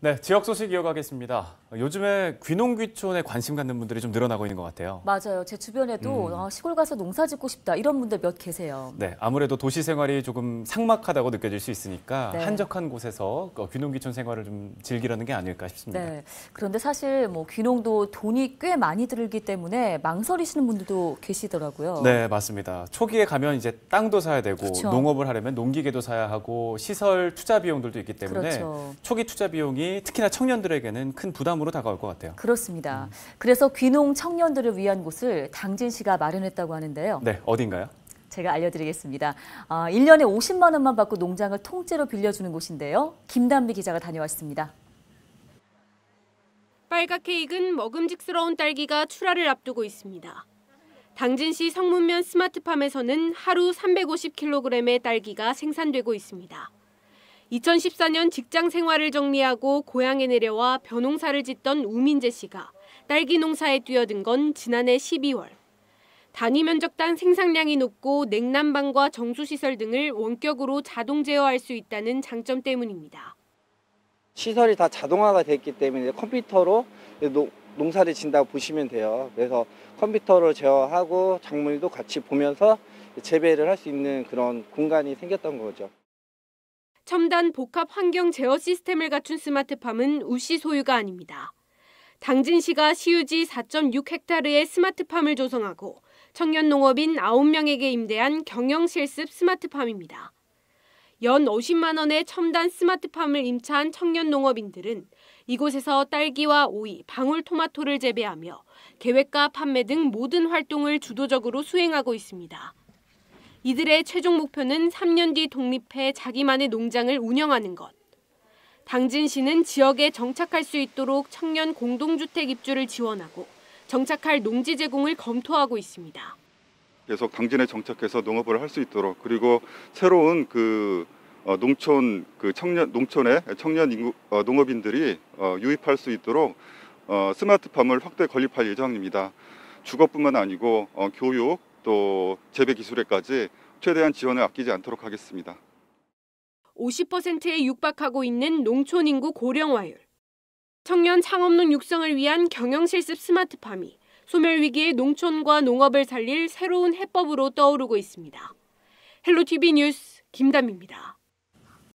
네, 지역 소식 이어가겠습니다. 요즘에 귀농귀촌에 관심 갖는 분들이 좀 늘어나고 있는 것 같아요. 맞아요. 제 주변에도 음. 아, 시골 가서 농사 짓고 싶다 이런 분들 몇 계세요. 네, 아무래도 도시 생활이 조금 삭막하다고 느껴질 수 있으니까 네. 한적한 곳에서 그 귀농귀촌 생활을 좀 즐기려는 게 아닐까 싶습니다. 네, 그런데 사실 뭐 귀농도 돈이 꽤 많이 들기 때문에 망설이시는 분들도 계시더라고요. 네, 맞습니다. 초기에 가면 이제 땅도 사야 되고 그렇죠. 농업을 하려면 농기계도 사야 하고 시설 투자 비용들도 있기 때문에 그렇죠. 초기 투자 비용이 특히나 청년들에게는 큰 부담으로 다가올 것 같아요. 그렇습니다. 음. 그래서 귀농 청년들을 위한 곳을 당진 씨가 마련했다고 하는데요. 네, 어딘가요? 제가 알려드리겠습니다. 아, 1년에 50만 원만 받고 농장을 통째로 빌려주는 곳인데요. 김단비 기자가 다녀왔습니다. 빨갛게 익은 먹음직스러운 딸기가 출하를 앞두고 있습니다. 당진시 성문면 스마트팜에서는 하루 350kg의 딸기가 생산되고 있습니다. 2014년 직장 생활을 정리하고 고향에 내려와 벼농사를 짓던 우민재 씨가 딸기 농사에 뛰어든 건 지난해 12월. 단위 면적당 생산량이 높고 냉난방과 정수시설 등을 원격으로 자동 제어할 수 있다는 장점 때문입니다. 시설이 다 자동화가 됐기 때문에 컴퓨터로 농사를 진다고 보시면 돼요. 그래서 컴퓨터로 제어하고 작물도 같이 보면서 재배를 할 수 있는 그런 공간이 생겼던 거죠. 첨단 복합 환경 제어 시스템을 갖춘 스마트팜은 우씨 소유가 아닙니다. 당진시가 시유지 4.6헥타르의 스마트팜을 조성하고 청년 농업인 9명에게 임대한 경영실습 스마트팜입니다. 연 50만 원의 첨단 스마트팜을 임차한 청년 농업인들은 이곳에서 딸기와 오이, 방울토마토를 재배하며 계획과 판매 등 모든 활동을 주도적으로 수행하고 있습니다. 이들의 최종 목표는 3년 뒤 독립해 자기만의 농장을 운영하는 것. 당진시는 지역에 정착할 수 있도록 청년 공동주택 입주를 지원하고 정착할 농지 제공을 검토하고 있습니다. 계속 당진에 정착해서 농업을 할 수 있도록 그리고 새로운 그 어, 농촌 그 청년 농촌의 청년 인구, 어, 농업인들이 어, 유입할 수 있도록 스마트팜을 확대 건립할 예정입니다. 주거뿐만 아니고 교육 또 재배 기술에까지 최대한 지원을 아끼지 않도록 하겠습니다. 50%에 육박하고 있는 농촌 인구 고령화율. 청년 창업농 육성을 위한 경영실습 스마트팜이 소멸위기의 농촌과 농업을 살릴 새로운 해법으로 떠오르고 있습니다. 헬로TV 뉴스 김담입니다.